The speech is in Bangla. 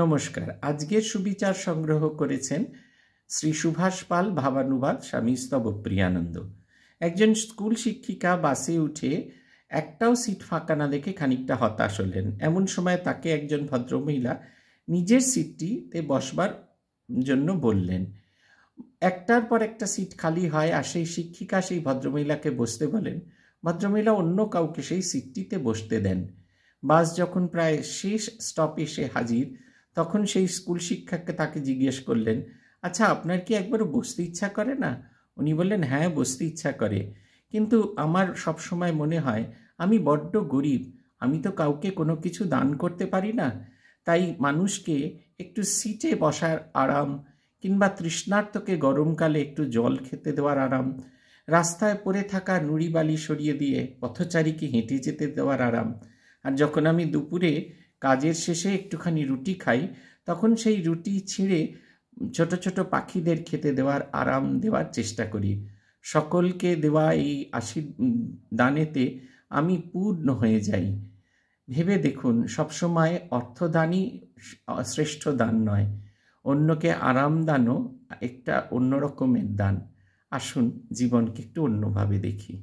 নমস্কার আজকের সুবিচার সংগ্রহ করেছেন শ্রী সুভাষ পাল ভাবানুবাদ স্বামী প্রিয়ানন্দ একজন স্কুল শিক্ষিকা বাসে উঠে একটাও সিট ফাঁকা না দেখে খানিকটা হতাশ হলেন এমন সময় তাকে একজন ভদ্রমহিলা নিজের সিটটিতে বসবার জন্য বললেন একটার পর একটা সিট খালি হয় আর সেই শিক্ষিকা সেই ভদ্রমহিলাকে বসতে বলেন ভদ্রমহিলা অন্য কাউকে সেই সিটটিতে বসতে দেন বাস যখন প্রায় শেষ স্টপে এসে হাজির তখন সেই স্কুল শিক্ষককে তাকে জিজ্ঞেস করলেন আচ্ছা আপনার কি একবারও বসতে ইচ্ছা করে না উনি বললেন হ্যাঁ বসতে ইচ্ছা করে কিন্তু আমার সব সময় মনে হয় আমি বড্ড গরিব আমি তো কাউকে কোনো কিছু দান করতে পারি না তাই মানুষকে একটু সিটে বসার আরাম কিংবা তৃষ্ণার্তকে গরমকালে একটু জল খেতে দেওয়ার আরাম রাস্তায় পড়ে থাকা নুড়ি বালি সরিয়ে দিয়ে পথচারীকে হেঁটে যেতে দেওয়ার আরাম আর যখন আমি দুপুরে কাজের শেষে একটুখানি রুটি খাই তখন সেই রুটি ছিঁড়ে ছোট ছোট পাখিদের খেতে দেওয়ার আরাম দেওয়ার চেষ্টা করি সকলকে দেওয়া এই আশীর্দানেতে আমি পূর্ণ হয়ে যাই ভেবে দেখুন সবসময় অর্থদানই শ্রেষ্ঠ দান নয় অন্যকে আরাম দানও একটা অন্যরকমের দান আসুন জীবনকে একটু অন্যভাবে দেখি